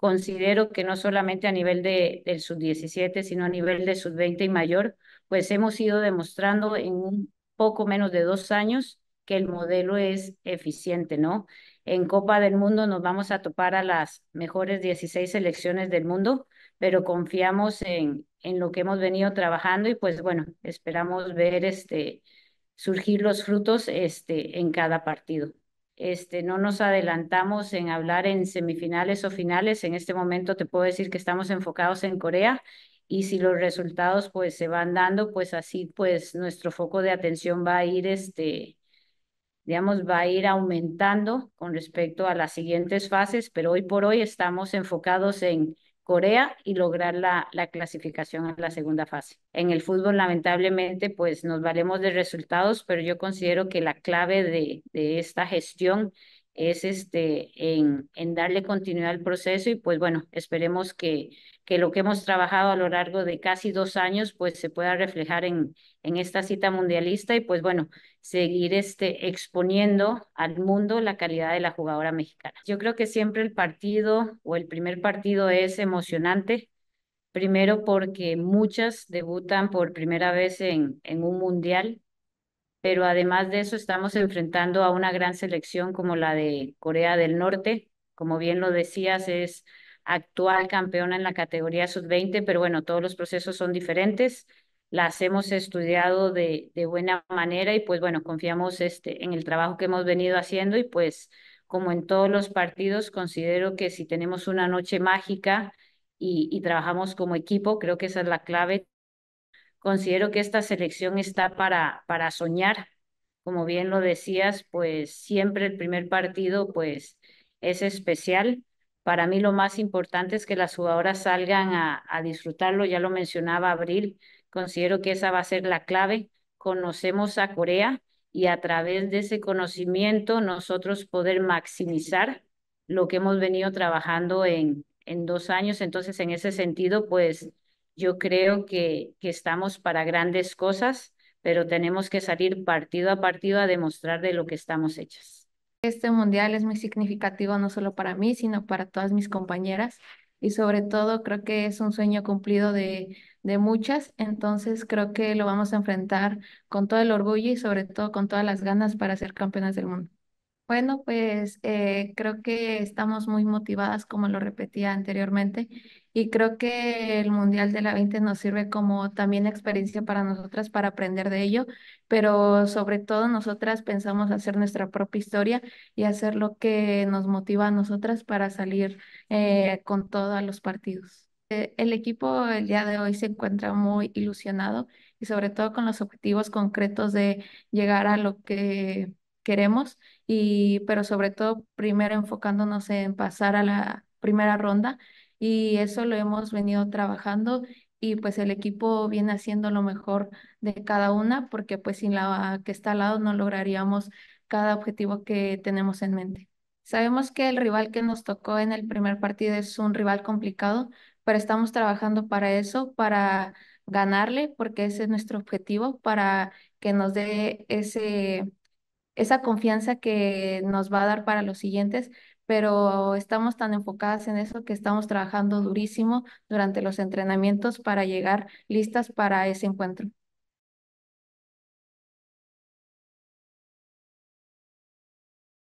considero que no solamente a nivel de, del sub-17, sino a nivel de sub-20 y mayor, pues hemos ido demostrando en un poco menos de dos años que el modelo es eficiente, ¿no? En Copa del Mundo nos vamos a topar a las mejores 16 selecciones del mundo, pero confiamos en, en lo que hemos venido trabajando y pues bueno, esperamos ver este, surgir los frutos este, en cada partido. Este, no nos adelantamos en hablar en semifinales o finales. En este momento te puedo decir que estamos enfocados en Corea y si los resultados pues se van dando, pues así pues nuestro foco de atención va a ir este digamos va a ir aumentando con respecto a las siguientes fases, pero hoy por hoy estamos enfocados en Corea y lograr la, clasificación a la segunda fase. En el fútbol, lamentablemente, pues nos valemos de resultados, pero yo considero que la clave de esta gestión es este, en, en, darle continuidad al proceso y pues bueno, esperemos que, que lo que hemos trabajado a lo largo de casi dos años pues se pueda reflejar en, en esta cita mundialista y pues bueno, seguir este, exponiendo al mundo la calidad de la jugadora mexicana. Yo creo que siempre el partido o el primer partido es emocionante, primero porque muchas debutan por primera vez en, en un mundial pero además de eso estamos enfrentando a una gran selección como la de Corea del Norte. Como bien lo decías, es actual campeona en la categoría sub-20, pero bueno, todos los procesos son diferentes. Las hemos estudiado de, buena manera y pues bueno, confiamos este, en el trabajo que hemos venido haciendo y pues como en todos los partidos, considero que si tenemos una noche mágica y trabajamos como equipo, creo que esa es la clave, Considero que esta selección está para, para soñar. Como bien lo decías, pues siempre el primer partido pues es especial. Para mí lo más importante es que las jugadoras salgan a, disfrutarlo. Ya lo mencionaba Abril, considero que esa va a ser la clave. Conocemos a Corea y a través de ese conocimiento nosotros poder maximizar lo que hemos venido trabajando en, en dos años. Entonces, en ese sentido, pues yo creo que, estamos para grandes cosas, pero tenemos que salir partido a partido a demostrar de lo que estamos hechas. Este mundial es muy significativo no solo para mí, sino para todas mis compañeras y sobre todo creo que es un sueño cumplido de, muchas, entonces creo que lo vamos a enfrentar con todo el orgullo y sobre todo con todas las ganas para ser campeonas del mundo. Bueno, pues eh, creo que estamos muy motivadas, como lo repetía anteriormente, y creo que el Mundial de la 20 nos sirve como también experiencia para nosotras para aprender de ello, pero sobre todo nosotras pensamos hacer nuestra propia historia y hacer lo que nos motiva a nosotras para salir eh, con todos los partidos. Eh, el equipo el día de hoy se encuentra muy ilusionado y sobre todo con los objetivos concretos de llegar a lo que queremos, y, pero sobre todo primero enfocándonos en pasar a la primera ronda y eso lo hemos venido trabajando y pues el equipo viene haciendo lo mejor de cada una porque pues sin la que está al lado no lograríamos cada objetivo que tenemos en mente. Sabemos que el rival que nos tocó en el primer partido es un rival complicado, pero estamos trabajando para eso, para ganarle, porque ese es nuestro objetivo, para que nos dé ese esa confianza que nos va a dar para los siguientes, pero estamos tan enfocadas en eso que estamos trabajando durísimo durante los entrenamientos para llegar listas para ese encuentro.